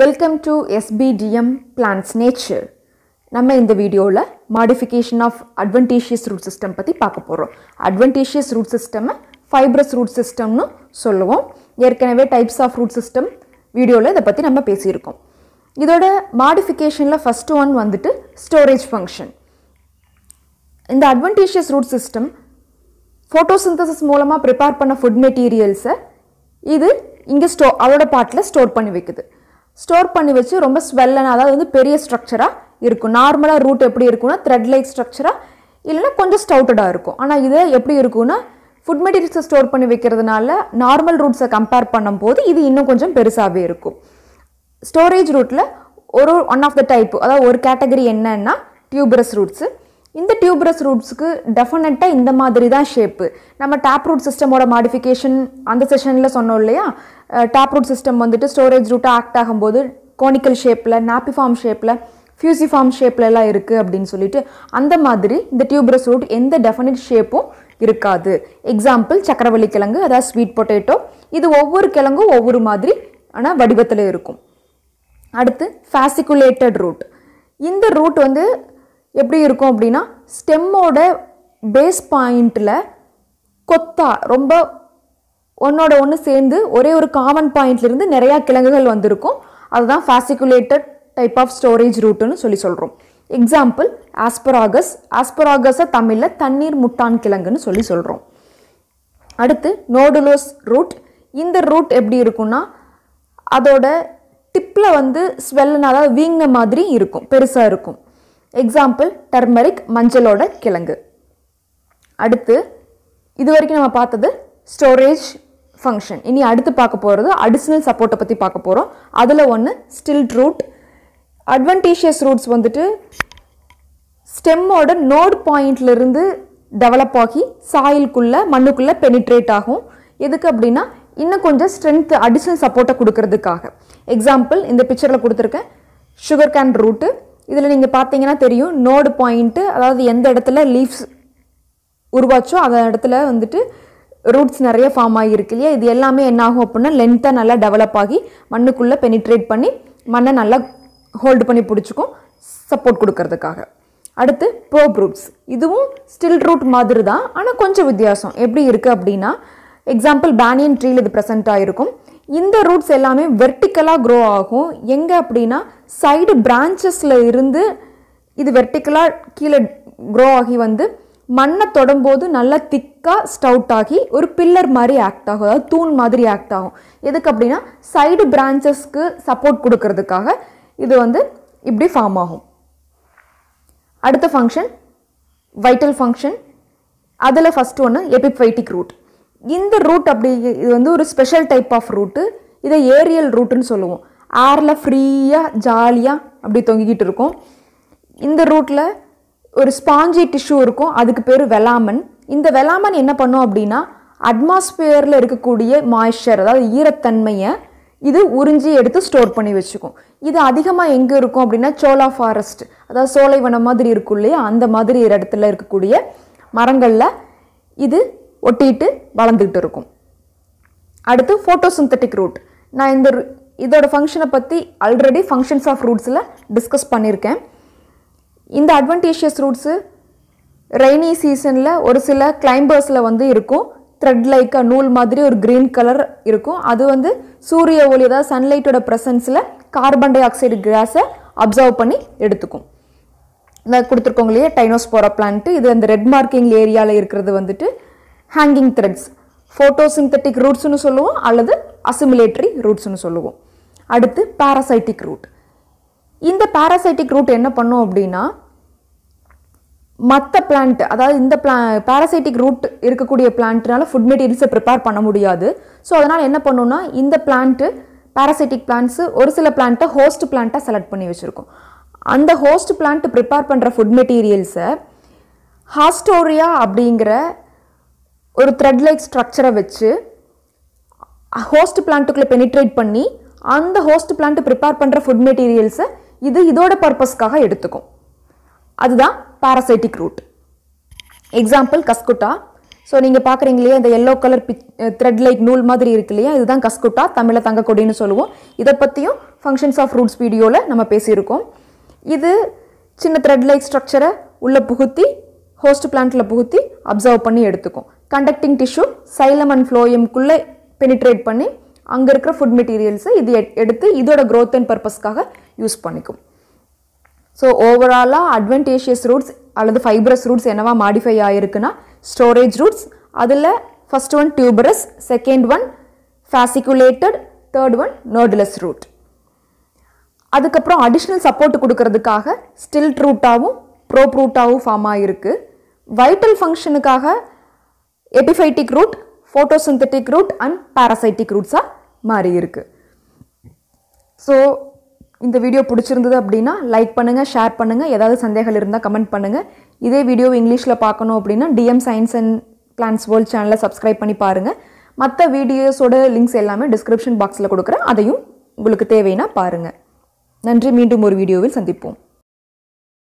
welcome to SPDM plans nature நம்ம இந்த வீடியோவில் modification of adventitious root system பற்றி பார்க்க போகிறோம் அட்வன்டேஷியஸ் ரூட் சிஸ்டம்மை ஃபைப்ரஸ் ரூட் சிஸ்டம்னு சொல்லுவோம் ஏற்கனவே டைப்ஸ் ஆஃப் ரூட் சிஸ்டம் வீடியோவில் இதை பற்றி நம்ம பேசியிருக்கோம் இதோட மாடிஃபிகேஷனில் ஃபஸ்ட்டு ஒன் வந்துட்டு ஸ்டோரேஜ் ஃபங்க்ஷன் இந்த அட்வன்டேஷியஸ் ரூட் சிஸ்டம் ஃபோட்டோசிந்தசிஸ் மூலமாக ப்ரிப்பேர் பண்ண ஃபுட் மெட்டீரியல்ஸை இது இங்கே ஸ்டோ அதோட பாட்டில் ஸ்டோர் பண்ணி வைக்குது ஸ்டோர் பண்ணி வச்சு ரொம்ப ஸ்வெல்லனாக அதாவது வந்து பெரிய ஸ்ட்ரக்சராக இருக்கும் நார்மலாக ரூட் எப்படி இருக்கும்னா த்ரெட் லைக் ஸ்ட்ரக்சராக இல்லைன்னா கொஞ்சம் ஸ்டவுட்டடாக இருக்கும் ஆனால் இது எப்படி இருக்கும்னா ஃபுட் மெட்டீரியல்ஸை ஸ்டோர் பண்ணி வைக்கிறதுனால நார்மல் ரூட்ஸை கம்பேர் பண்ணும்போது இது இன்னும் கொஞ்சம் பெருசாகவே இருக்கும் ஸ்டோரேஜ் ரூட்டில் ஒரு ஒன் ஆஃப் த டைப் அதாவது ஒரு கேட்டகரி என்னன்னா டியூபரஸ் ரூட்ஸு இந்த டியூப்ரஸ் ரூட்ஸுக்கு டெஃபினட்டாக இந்த மாதிரி தான் ஷேப்பு நம்ம டேப் ரூட் சிஸ்டமோட மாடிஃபிகேஷன் அந்த செஷனில் சொன்னோம் இல்லையா டேப் ரூட் சிஸ்டம் வந்துட்டு ஸ்டோரேஜ் ரூட்டாக ஆக்ட் ஆகும்போது கோனிக்கல் ஷேப்பில் நாப்பிஃபார்ம் ஷேப்பில் ஃபியூசிஃபார்ம் ஷேப்லலாம் இருக்குது அப்படின்னு சொல்லிட்டு அந்த மாதிரி இந்த டியூப்ரஸ் ரூட் எந்த டெஃபினட் ஷேப்பும் இருக்காது எக்ஸாம்பிள் சக்கரவள்ளி கிழங்கு அதாவது ஸ்வீட் பொட்டேட்டோ இது ஒவ்வொரு கிழங்கும் ஒவ்வொரு மாதிரி ஆனால் வடிவத்தில் இருக்கும் அடுத்து ஃபேசிகுலேட்டட் ரூட் இந்த ரூட் வந்து எப்படி இருக்கும் அப்படின்னா ஸ்டெம்மோட பேஸ் பாயிண்டில் கொத்தா ரொம்ப ஒன்றோட ஒன்று சேர்ந்து ஒரே ஒரு காமன் பாயிண்ட்லேருந்து நிறையா கிழங்குகள் வந்திருக்கும் அதுதான் ஃபேசிகுலேட்டட் டைப் ஆஃப் ஸ்டோரேஜ் ரூட்டுன்னு சொல்லி சொல்கிறோம் எக்ஸாம்பிள் ஆஸ்பராகஸ் ஆஸ்பராகஸை தமிழில் தண்ணீர் முட்டான் கிழங்குன்னு சொல்லி சொல்கிறோம் அடுத்து நோடுலோஸ் ரூட் இந்த ரூட் எப்படி இருக்குன்னா அதோட டிப்பில் வந்து ஸ்வெல்லுன்னு அதாவது வீங்கின மாதிரி இருக்கும் பெருசாக இருக்கும் எக்ஸாம்பிள் டர்மரிக் மஞ்சளோட கிழங்கு அடுத்து இது வரைக்கும் நம்ம பார்த்தது ஸ்டோரேஜ் ஃபங்க்ஷன் இனி அடுத்து பார்க்க போகிறது அடிஷ்னல் சப்போர்ட்டை பற்றி பார்க்க போகிறோம் அதில் ஒன்று ஸ்டில்ட் ரூட் அட்வன்டீஷியஸ் ரூட்ஸ் வந்துட்டு ஸ்டெம்மோட நோட் பாயிண்ட்லேருந்து டெவலப் ஆகி சாயிலுக்குள்ளே மண்ணுக்குள்ளே பெனிட்ரேட் ஆகும் எதுக்கு அப்படின்னா இன்னும் கொஞ்சம் ஸ்ட்ரென்த் அடிஷ்னல் சப்போர்ட்டை கொடுக்கறதுக்காக எக்ஸாம்பிள் இந்த பிக்சரில் கொடுத்துருக்கேன் சுகர் கேன் ரூட்டு இதில் நீங்கள் பார்த்தீங்கன்னா தெரியும் நோடு பாயிண்ட்டு அதாவது எந்த இடத்துல லீவ்ஸ் உருவாச்சோ அந்த இடத்துல வந்துட்டு ரூட்ஸ் நிறைய ஃபார்ம் ஆகியிருக்கு இல்லையா இது எல்லாமே என்னாகும் அப்படின்னா லென்த்தாக நல்லா டெவலப் ஆகி மண்ணுக்குள்ளே பெனிட்ரேட் பண்ணி மண்ணை நல்லா ஹோல்டு பண்ணி பிடிச்சிக்கும் சப்போர்ட் கொடுக்கறதுக்காக அடுத்து ப்ரோப் ரூட்ஸ் இதுவும் ஸ்டில் ரூட் மாதிரி தான் ஆனால் கொஞ்சம் வித்தியாசம் எப்படி இருக்குது அப்படின்னா எக்ஸாம்பிள் பேனியன் ட்ரீயில் இது ப்ரெசென்ட் ஆகிருக்கும் இந்த ரூட்ஸ் எல்லாமே வெர்டிக்கலாக க்ரோ ஆகும் எங்கே அப்படின்னா சைடு பிரான்ச்சஸில் இருந்து இது வெர்டிக்கலாக கீழே க்ரோ ஆகி வந்து மண்ணை தொடும்போது நல்லா திக்காக ஸ்டவுட் ஆகி ஒரு பில்லர் மாதிரி ஆக்ட் ஆகும் அதாவது தூண் மாதிரி ஆக்ட் ஆகும் எதுக்கு அப்படின்னா சைடு பிரான்ச்சஸ்க்கு சப்போர்ட் கொடுக்கறதுக்காக இது வந்து இப்படி ஃபார்ம் ஆகும் அடுத்த ஃபங்க்ஷன் வைட்டல் ஃபங்க்ஷன் அதில் ஃபஸ்ட்டு ஒன்று எபிப்வைட்டிக் ரூட் இந்த ரூட் அப்படி இது வந்து ஒரு ஸ்பெஷல் டைப் ஆஃப் ரூட்டு இதை ஏரியல் ரூட்டுன்னு சொல்லுவோம் ஏரில் ஃப்ரீயாக ஜாலியாக அப்படி தொங்கிக்கிட்டு இருக்கும் இந்த ரூட்டில் ஒரு ஸ்பாஞ்சி டிஷ்யூ இருக்கும் அதுக்கு பேர் வெலாமன் இந்த வெலாமன் என்ன பண்ணும் அப்படின்னா அட்மாஸ்பியரில் இருக்கக்கூடிய மாய்ஸ்சர் அதாவது ஈரத்தன்மையை இது உறிஞ்சி எடுத்து ஸ்டோர் பண்ணி வச்சுக்கும் இது அதிகமாக எங்கே இருக்கும் அப்படின்னா சோலா ஃபாரஸ்ட் அதாவது சோலைவனம் மாதிரி இருக்கும் இல்லையா அந்த மாதிரி இடத்துல இருக்கக்கூடிய மரங்களில் இது ஒட்டிட்டு வளர்ந்துக்கிட்டு இருக்கும் அடுத்து ஃபோட்டோ சிந்தட்டிக் ரூட் நான் இந்த இதோட ஃபங்க்ஷனை பற்றி ஆல்ரெடி ஃபங்க்ஷன்ஸ் ஆஃப் ரூட்ஸில் டிஸ்கஸ் பண்ணியிருக்கேன் இந்த அட்வன்டேஷியஸ் ரூட்ஸு ரெய்னி சீசனில் ஒரு சில கிளைம்பர்ஸில் வந்து இருக்கும் த்ரெட் லைக்காக நூல் மாதிரி ஒரு க்ரீன் கலர் இருக்கும் அது வந்து சூரிய ஒளி ஏதாவது சன்லைட்டோட ப்ரெசன்ஸில் கார்பன் டை ஆக்சைடு கிராஸை அப்சர்வ் பண்ணி எடுத்துக்கும் இந்த கொடுத்துருக்கோங்க இல்லையா டைனோஸ்போரா பிளான்ட்டு இது அந்த ரெட் மார்க்கிங் ஏரியாவில் இருக்கிறது வந்துட்டு ஹேங்கிங் த்ரெட்ஸ் ஃபோட்டோசிந்தட்டிக் ரூட்ஸ்னு சொல்லுவோம் அல்லது அசிமிலேட்டரி ரூட்ஸ்னு சொல்லுவோம் அடுத்து பாராசைட்டிக் ரூட் இந்த பாராசைட்டிக் ரூட் என்ன பண்ணும் அப்படின்னா மற்ற பிளான்ட் அதாவது இந்த பிளா பேராசைட்டிக் ரூட் இருக்கக்கூடிய பிளான்ட்னால ஃபுட் மெட்டீரியல்ஸை ப்ரிப்பேர் பண்ண முடியாது ஸோ அதனால் என்ன பண்ணுன்னா இந்த பிளான்ட்டு பேராசைட்டிக் பிளான்ட்ஸு ஒரு சில பிளான்ட்டை ஹோஸ்ட் பிளான்ட்டாக செலக்ட் பண்ணி வச்சுருக்கோம் அந்த ஹோஸ்ட் பிளான்ட் ப்ரிப்பேர் பண்ணுற ஃபுட் மெட்டீரியல்ஸை ஹாஸ்டோரியா அப்படிங்கிற ஒரு த்ரெட் லைக் ஸ்ட்ரக்சரை வச்சு ஹோஸ்ட் பிளான்ட்டுக்குள்ளே பெனிட்ரேட் பண்ணி அந்த ஹோஸ்ட் பிளான்ட் ப்ரிப்பேர் பண்ணுற ஃபுட் மெட்டீரியல்ஸை இது இதோட பர்பஸ்க்காக எடுத்துக்கும் அதுதான் parasitic root example cuscuta so நீங்கள் பார்க்குறீங்க இல்லையா இந்த yellow colour big thread like நூல் மாதிரி இருக்கு இல்லையா இதுதான் கஸ்குட்டா தமிழை தங்கக்கொடின்னு சொல்லுவோம் இதை பற்றியும் ஃபங்க்ஷன்ஸ் ஆஃப் ரூட்ஸ் வீடியோவில் நம்ம பேசியிருக்கோம் இது சின்ன த்ரெட் லைக் ஸ்ட்ரக்சரை உள்ளே புகுத்தி ஹோஸ்ட் பிளான்ட்டில் புகுத்தி அப்சர்வ் பண்ணி எடுத்துக்கும் கண்டக்டிங் டிஷ்யூ சைலம் அண்ட் ஃப்ளோயம்குள்ளே பெனிட்ரேட் பண்ணி அங்கே இருக்கிற ஃபுட் மெட்டீரியல்ஸை இது எடுத்து இதோட க்ரோத் அண்ட் பர்பஸ்க்காக யூஸ் பண்ணிக்கும் ஸோ ஓவராலாக அட்வான்டேஜியஸ் ரூட்ஸ் அல்லது ஃபைப்ரஸ் ரூட்ஸ் என்னவா மாடிஃபை ஆகிருக்குன்னா ஸ்டோரேஜ் ரூட்ஸ் அதில் first one tuberous second one fasciculated third one nodulose root அதுக்கப்புறம் அடிஷ்னல் சப்போர்ட் கொடுக்கறதுக்காக ஸ்டில் ரூட்டாகவும் ப்ரோப் ரூட்டாகவும் ஃபார்ம் ஆகிருக்கு வைட்டல் ஃபங்க்ஷனுக்காக epiphytic root photosynthetic root and parasitic ரூட்ஸாக மாறி இருக்குது ஸோ இந்த வீடியோ பிடிச்சிருந்தது அப்படின்னா லைக் பண்ணுங்கள் ஷேர் பண்ணுங்கள் ஏதாவது சந்தேகங்கள் இருந்தால் கமெண்ட் பண்ணுங்கள் இதே வீடியோ இங்கிலீஷில் பார்க்கணும் அப்படின்னா DM science and plans world சேனலை சப்ஸ்கிரைப் பண்ணி பாருங்கள் மற்ற வீடியோஸோட லிங்க்ஸ் எல்லாமே டிஸ்கிரிப்ஷன் பாக்ஸில் கொடுக்குறேன் அதையும் உங்களுக்கு தேவைன்னா பாருங்கள் நன்றி மீண்டும் ஒரு வீடியோவில் சந்திப்போம்